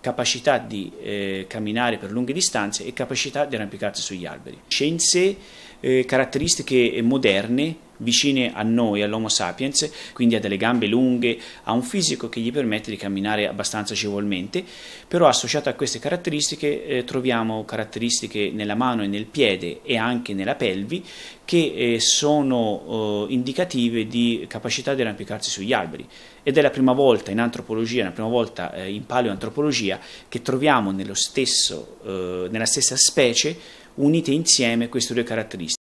capacità di eh, camminare per lunghe distanze e capacità di arrampicarsi sugli alberi. Scienze, eh, caratteristiche moderne vicine a noi, all'Homo sapiens, quindi ha delle gambe lunghe, ha un fisico che gli permette di camminare abbastanza agevolmente, però associato a queste caratteristiche eh, troviamo caratteristiche nella mano e nel piede e anche nella pelvi che eh, sono eh, indicative di capacità di arrampicarsi sugli alberi ed è la prima volta in antropologia, la prima volta eh, in paleoantropologia che troviamo stesso, eh, nella stessa specie unite insieme queste due caratteristiche.